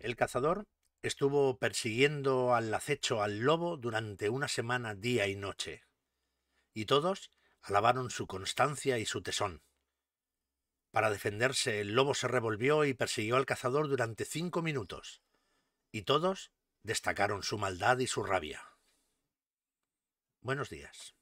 El cazador estuvo persiguiendo al acecho al lobo durante una semana día y noche, y todos alabaron su constancia y su tesón. Para defenderse, el lobo se revolvió y persiguió al cazador durante cinco minutos, y todos destacaron su maldad y su rabia. Buenos días.